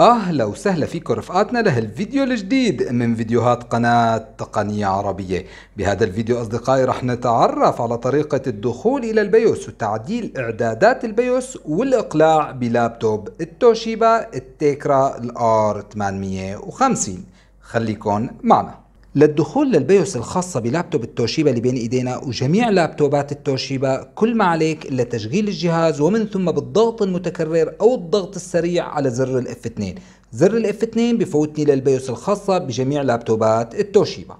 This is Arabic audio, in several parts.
اهلا وسهلا فيكم رفقاتنا لهالفيديو الجديد من فيديوهات قناة تقنية عربية بهذا الفيديو اصدقائي رح نتعرف على طريقة الدخول الى البيوس وتعديل اعدادات البيوس والاقلاع بلابتوب التوشيبا التيكرا الار 850 خليكن معنا للدخول للبيوس الخاصة بلابتوب التوشيبا اللي بين ايدينا وجميع لابتوبات التوشيبا كل ما عليك الا تشغيل الجهاز ومن ثم بالضغط المتكرر او الضغط السريع على زر الاف 2 زر الاف 2 بفوتني للبيوس الخاصة بجميع لابتوبات التوشيبا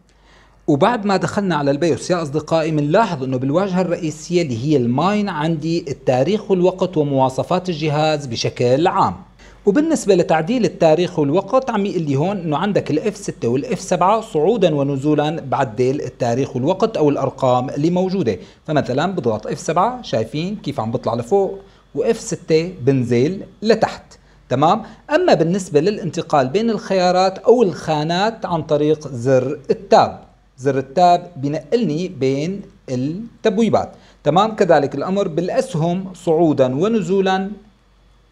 وبعد ما دخلنا على البيوس يا اصدقائي بنلاحظ انه بالواجهه الرئيسيه اللي هي الماين عندي التاريخ والوقت ومواصفات الجهاز بشكل عام وبالنسبة لتعديل التاريخ والوقت عم يقول لي هون انه عندك الاف 6 والاف 7 صعودا ونزولا بعدل التاريخ والوقت او الارقام اللي موجودة فمثلا بضغط اف 7 شايفين كيف عم بطلع لفوق واف 6 بنزل لتحت تمام اما بالنسبة للانتقال بين الخيارات او الخانات عن طريق زر التاب زر التاب بنقلني بين التبويبات تمام كذلك الأمر بالأسهم صعودا ونزولا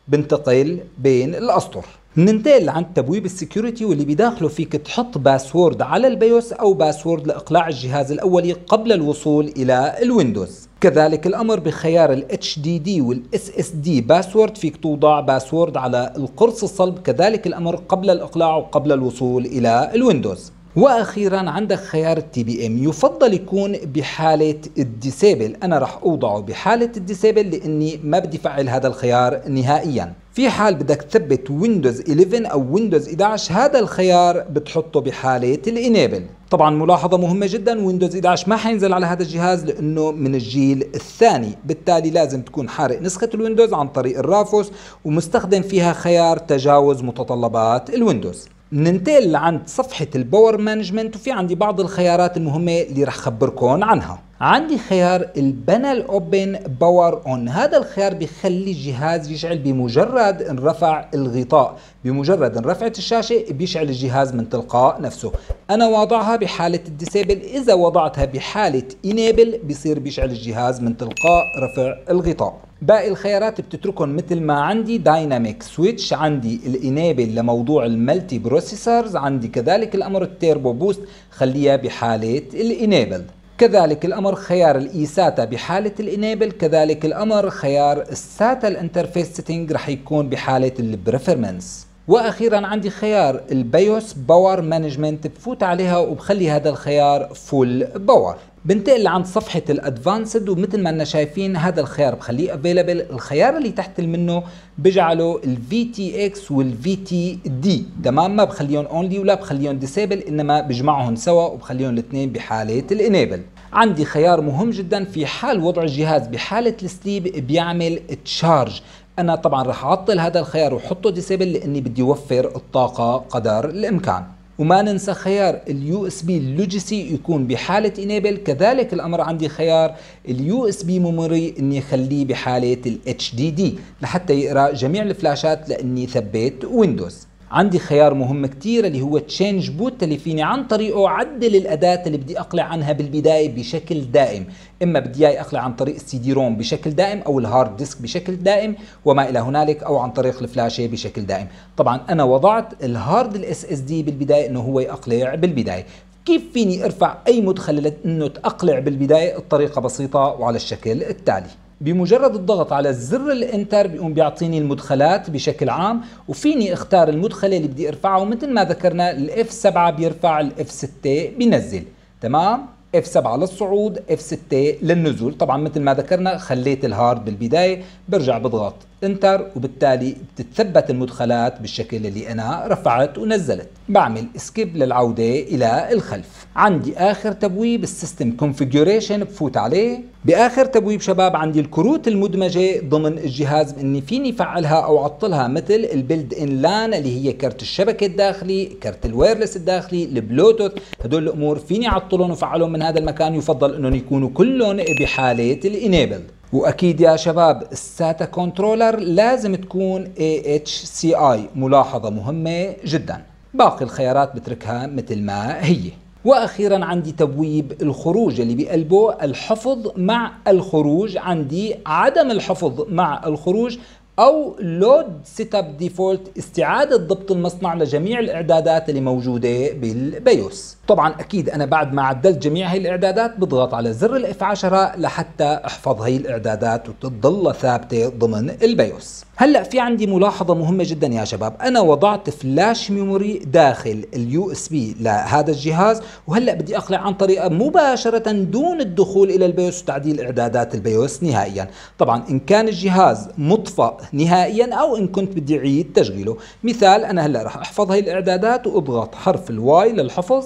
بنتقل بين الاسطر ننتقل عند تبويب السكيورتي واللي بداخله فيك تحط باسورد على البيوس او باسورد لاقلاع الجهاز الاولي قبل الوصول الى الويندوز كذلك الامر بخيار ال HDD وال SSD باسورد فيك توضع باسورد على القرص الصلب كذلك الامر قبل الاقلاع وقبل الوصول الى الويندوز واخيرا عندك خيار التي بي ام يفضل يكون بحاله الديسيبل انا راح اوضعه بحاله الديسيبل لاني ما بدي فعل هذا الخيار نهائيا في حال بدك تثبت ويندوز 11 او ويندوز 11 هذا الخيار بتحطه بحالة الانيبل طبعا ملاحظة مهمة جدا ويندوز 11 ما حينزل على هذا الجهاز لانه من الجيل الثاني بالتالي لازم تكون حارق نسخة الويندوز عن طريق الرافوس ومستخدم فيها خيار تجاوز متطلبات الويندوز ننتقل لعند صفحة الباور مانجمنت وفي عندي بعض الخيارات المهمة اللي رح خبركم عنها عندي خيار البانل اوبن باور اون هذا الخيار بيخلي الجهاز يشعل بمجرد انرفع الغطاء بمجرد انرفعت الشاشه بيشعل الجهاز من تلقاء نفسه انا واضعها بحاله الديسيبل اذا وضعتها بحاله انيبل بصير بيشعل الجهاز من تلقاء رفع الغطاء باقي الخيارات بتتركهم مثل ما عندي دايناميك سويتش عندي الانيبل لموضوع الملتي بروسيسورز عندي كذلك الامر التيربو بوست خليها بحاله الانيبل كذلك الأمر خيار الإيساتا بحالة الإنيبل كذلك الأمر خيار الساتا الانترفيس سيتنج رح يكون بحالة البريفرمنس واخيرا عندي خيار البيوس باور مانجمنت بفوت عليها وبخلي هذا الخيار فول باور بنتقل لعند صفحة الادفانسد ومثل ما انا شايفين هذا الخيار بخليه افيلبل الخيار اللي تحت منه بجعله ال تي اكس والفي تي دي تمام ما بخليهم اونلي ولا بخليهم ديسيبل انما بجمعهم سوا وبخليهم الاثنين بحالة الانيبل عندي خيار مهم جدا في حال وضع الجهاز بحالة السليب بيعمل تشارج انا طبعا رح اعطل هذا الخيار وحطه ديسيبل لاني بدي اوفر الطاقة قدر الامكان وما ننسى خيار اليو اس بي اللوجيسي يكون بحالة انيبل كذلك الامر عندي خيار اليو اس بي ميموري اني اخليه بحالة الاتش دي دي لحتى يقرا جميع الفلاشات لاني ثبت ويندوز عندي خيار مهم كتير اللي هو تشينج بوت اللي فيني عن طريقه عدل الأداة اللي بدي أقلع عنها بالبداية بشكل دائم إما بدي إياه أقلع عن طريق السي دي روم بشكل دائم أو الهارد ديسك بشكل دائم وما إلى هنالك أو عن طريق الفلاشة بشكل دائم طبعا أنا وضعت الهارد الاس اس دي بالبداية إنه هو يقلع بالبداية كيف فيني ارفع اي مدخل انه تقلع بالبدايه الطريقه بسيطه وعلى الشكل التالي بمجرد الضغط على زر الانتر بيقوم بيعطيني المدخلات بشكل عام وفيني اختار المدخله اللي بدي ارفعها ومثل ما ذكرنا الاف 7 بيرفع الاف 6 بينزل تمام اف 7 للصعود اف 6 للنزول طبعا مثل ما ذكرنا خليت الهارد بالبدايه برجع بضغط انتر وبالتالي بتتثبت المدخلات بالشكل اللي انا رفعت ونزلت بعمل سكيب للعودة الى الخلف عندي اخر تبويب السيستم كونفيجوريشن بفوت عليه باخر تبويب شباب عندي الكروت المدمجة ضمن الجهاز اني فيني فعلها او عطلها مثل البلد ان لان اللي هي كرت الشبكة الداخلي كرت الوايرلس الداخلي البلوتوث هدول الامور فيني عطلهم وفعلهم من هذا المكان يفضل انهم يكونوا كلهم بحالة الانيبل واكيد يا شباب الساتا كنترولر لازم تكون AHCI ملاحظه مهمه جدا باقي الخيارات بتركها مثل ما هي واخيرا عندي تبويب الخروج اللي بقلبه الحفظ مع الخروج عندي عدم الحفظ مع الخروج او لود سيت اب ديفولت استعاده ضبط المصنع لجميع الاعدادات اللي موجوده بالبيوس طبعا اكيد انا بعد ما عدلت جميع هي الاعدادات بضغط على زر الاف 10 لحتى احفظ هي الاعدادات وتضل ثابته ضمن البيوس هلا في عندي ملاحظه مهمه جدا يا شباب انا وضعت فلاش ميموري داخل اليو اس بي لهذا الجهاز وهلا بدي اقلع عن طريقه مباشره دون الدخول الى البيوس وتعديل اعدادات البيوس نهائيا طبعا ان كان الجهاز مطفى نهائيا او ان كنت بدي اعيد تشغيله مثال انا هلا رح احفظ هي الاعدادات واضغط حرف الواي للحفظ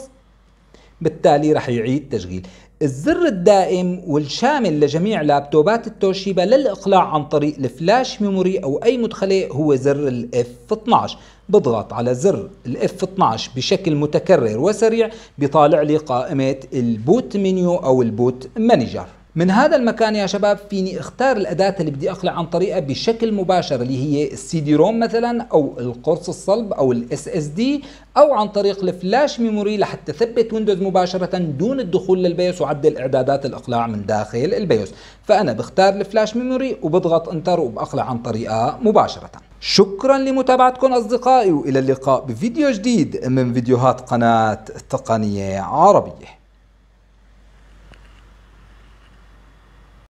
بالتالي رح يعيد تشغيل الزر الدائم والشامل لجميع لابتوبات التوشيبا للإقلاع عن طريق الفلاش ميموري أو أي مدخلة هو زر الـ F12 بضغط على زر الـ F12 بشكل متكرر وسريع بيطالع لي قائمة البوت منيو أو البوت مانجر من هذا المكان يا شباب فيني اختار الأداة اللي بدي أقلع عن طريقها بشكل مباشر اللي هي السي دي روم مثلا أو القرص الصلب أو الاس اس دي أو عن طريق الفلاش ميموري لحتى ثبت ويندوز مباشرة دون الدخول للبيوس وعدل إعدادات الإقلاع من داخل البيوس فأنا بختار الفلاش ميموري وبضغط انتر وبأقلع عن طريقها مباشرة شكرا لمتابعتكم أصدقائي وإلى اللقاء بفيديو جديد من فيديوهات قناة تقنية عربية